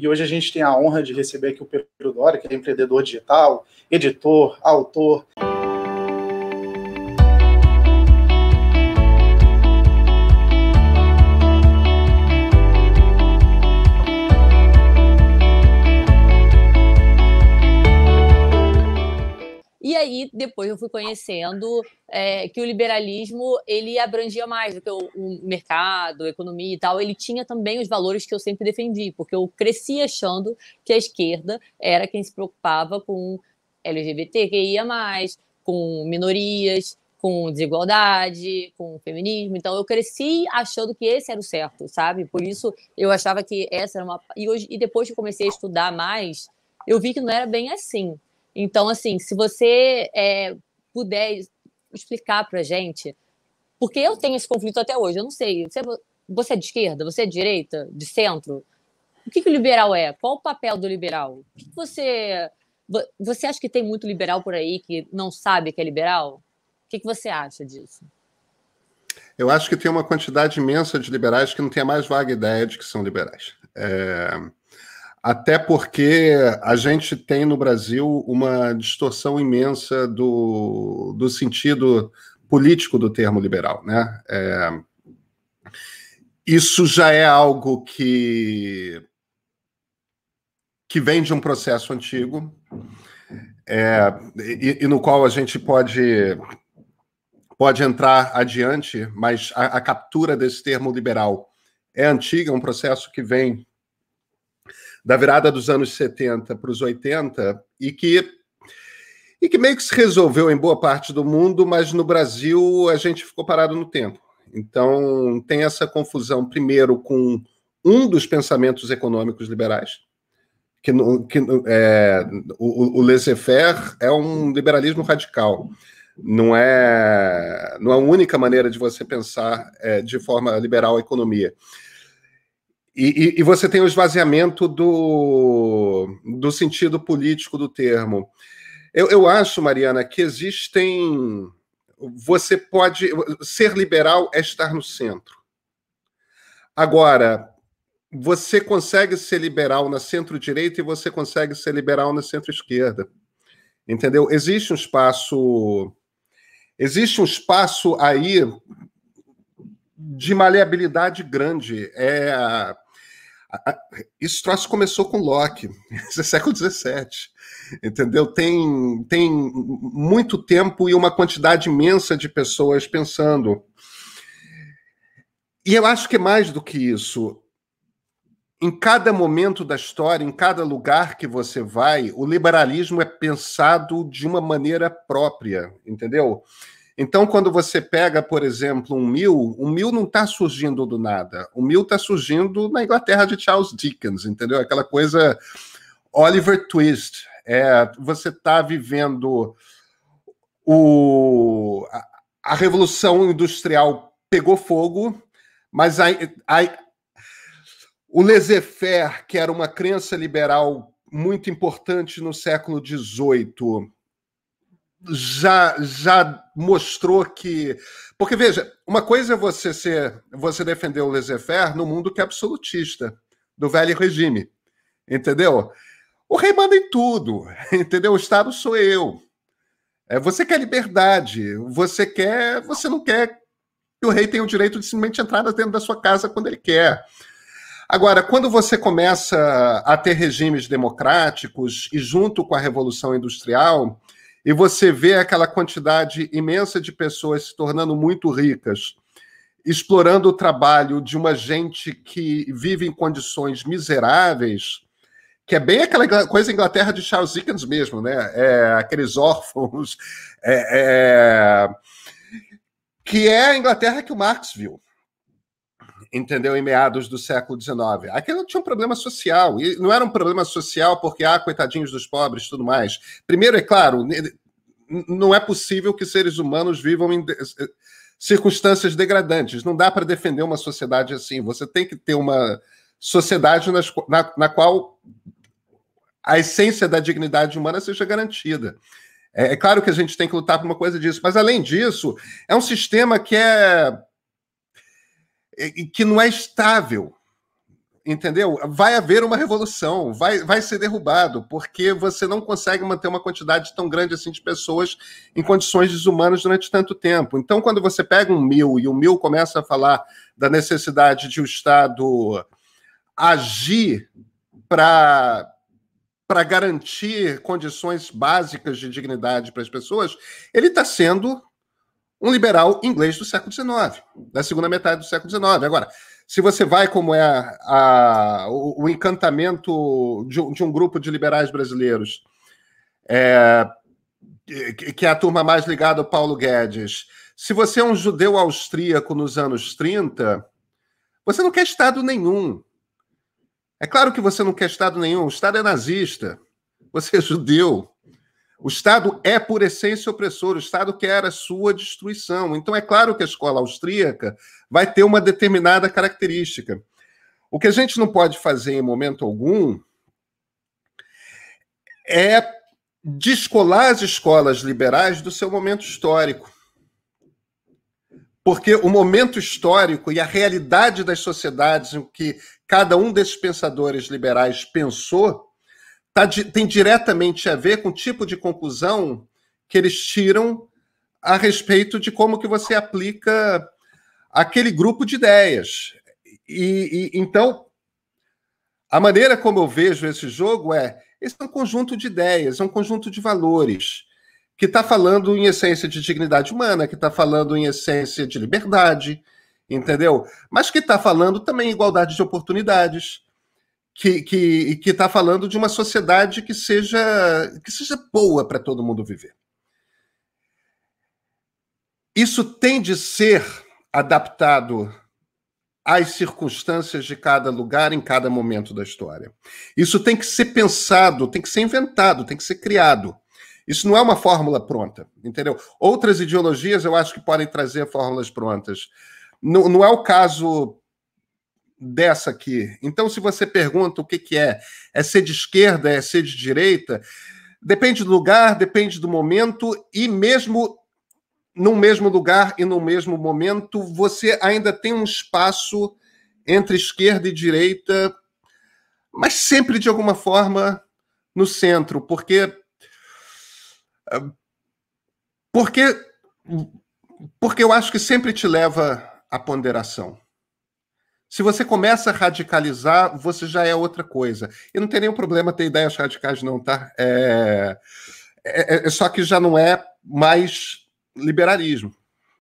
e hoje a gente tem a honra de receber aqui o Pedro Dória, que é empreendedor digital, editor, autor. depois eu fui conhecendo é, que o liberalismo ele abrangia mais do que o, o, mercado, a economia e tal. Ele tinha também os valores que eu sempre defendi, porque eu cresci achando que a esquerda era quem se preocupava com LGBT, que ia mais, com minorias, com desigualdade, com feminismo. Então eu cresci achando que esse era o certo, sabe? Por isso eu achava que essa era uma e hoje e depois que comecei a estudar mais, eu vi que não era bem assim então, assim, se você é, puder explicar para gente, porque eu tenho esse conflito até hoje, eu não sei, você, é você é de esquerda, você é de direita, de centro? O que, que o liberal é? Qual o papel do liberal? O que você, você acha que tem muito liberal por aí que não sabe que é liberal? O que, que você acha disso? Eu acho que tem uma quantidade imensa de liberais que não tem a mais vaga ideia de que são liberais. É até porque a gente tem no Brasil uma distorção imensa do, do sentido político do termo liberal. Né? É, isso já é algo que, que vem de um processo antigo é, e, e, no qual a gente pode, pode entrar adiante, mas a, a captura desse termo liberal é antiga, é um processo que vem da virada dos anos 70 para os 80 e que e que meio que se resolveu em boa parte do mundo, mas no Brasil a gente ficou parado no tempo. Então tem essa confusão primeiro com um dos pensamentos econômicos liberais, que, que é, o, o laissez-faire é um liberalismo radical. Não é, não é a única maneira de você pensar é, de forma liberal a economia. E, e, e, você tem o esvaziamento do, do sentido político do termo. Eu, eu acho, Mariana, que existem. Você pode. Ser liberal é estar no centro. Agora, você consegue ser liberal na centro-direita e você consegue ser liberal na centro-esquerda. Entendeu? Existe um espaço. Existe um espaço aí de maleabilidade grande. É isso troço começou com Locke, é século XVII, entendeu? Tem, tem muito tempo e uma quantidade imensa de pessoas pensando. E eu acho que é mais do que isso. Em cada momento da história, em cada lugar que você vai, o liberalismo é pensado de uma maneira própria, entendeu? Entendeu? Então, quando você pega, por exemplo, um mil, o mil não está surgindo do nada. O mil está surgindo na Inglaterra de Charles Dickens, entendeu? Aquela coisa Oliver Twist. É, você está vivendo o, a, a, revolução industrial pegou fogo, mas a, a, o laissez-faire, que era uma crença liberal muito importante no século XVIII, já, já mostrou que. Porque, veja, uma coisa é você ser você defender o laissez-faire no mundo que é absolutista, do velho regime. Entendeu? O rei manda em tudo, entendeu? O Estado sou eu. É, você quer liberdade, você quer. Você não quer que o rei tenha o direito de simplesmente entrar dentro da sua casa quando ele quer. Agora, quando você começa a ter regimes democráticos e junto com a Revolução Industrial, e você vê aquela quantidade imensa de pessoas se tornando muito ricas, explorando o trabalho de uma gente que vive em condições miseráveis, que é bem aquela coisa Inglaterra de Charles Dickens mesmo, né? É, aqueles órfãos, é, é, que é a Inglaterra que o Marx viu entendeu em meados do século XIX. Aquilo tinha um problema social, e não era um problema social porque, ah, coitadinhos dos pobres tudo mais. Primeiro, é claro, não é possível que seres humanos vivam em eh, circunstâncias degradantes. Não dá para defender uma sociedade assim. Você tem que ter uma sociedade nas, na, na qual a essência da dignidade humana seja garantida. É, é, claro que a gente tem que lutar por uma coisa disso, mas além disso, é um sistema que é que não é estável. Entendeu? Vai haver uma revolução, vai, vai ser derrubado, porque você não consegue manter uma quantidade tão grande assim de pessoas em condições desumanas durante tanto tempo. Então, quando você pega um mil e o mil começa a falar da necessidade de o Estado agir para para garantir condições básicas de dignidade para as pessoas, ele está sendo um liberal inglês do século XIX, da segunda metade do século XIX. Agora, se você vai como é a, a, o, o, encantamento de, de, um grupo de liberais brasileiros, é, que é a turma mais ligada ao Paulo Guedes, se você é um judeu austríaco nos anos 30, você não quer Estado nenhum. É claro que você não quer Estado nenhum, o Estado é nazista, você é judeu. O Estado é, por essência, opressor, o Estado quer a sua destruição. Então, é claro que a escola austríaca vai ter uma determinada característica. O que a gente não pode fazer em momento algum é descolar as escolas liberais do seu momento histórico. Porque o momento histórico e a realidade das sociedades em que cada um desses pensadores liberais pensou tá, tem diretamente a ver com o tipo de conclusão que eles tiram a respeito de como que você aplica aquele grupo de ideias. E, e então a maneira como eu vejo esse jogo é esse é um conjunto de ideias, é um conjunto de valores que está falando em essência de dignidade humana, que está falando em essência de liberdade, entendeu? Mas que está falando também igualdade de oportunidades, que que que está falando de uma sociedade que seja que seja boa para todo mundo viver. Isso tem de ser adaptado às circunstâncias de cada lugar em cada momento da história. Isso tem que ser pensado, tem que ser inventado, tem que ser criado. Isso não é uma fórmula pronta, entendeu? Outras ideologias eu acho que podem trazer fórmulas prontas. Não, não é o caso dessa aqui. Então, se você pergunta o que, que é, é ser de esquerda, é ser de direita, depende do lugar, depende do momento, e mesmo no mesmo lugar e no mesmo momento, você ainda tem um espaço entre esquerda e direita, mas sempre de alguma forma no centro, porque ah, porque porque eu acho que sempre te leva à ponderação. Se você começa a radicalizar, você já é outra coisa. E não tem nenhum problema ter ideias radicais, não, tá? É... É, é, só que já não é mais liberalismo.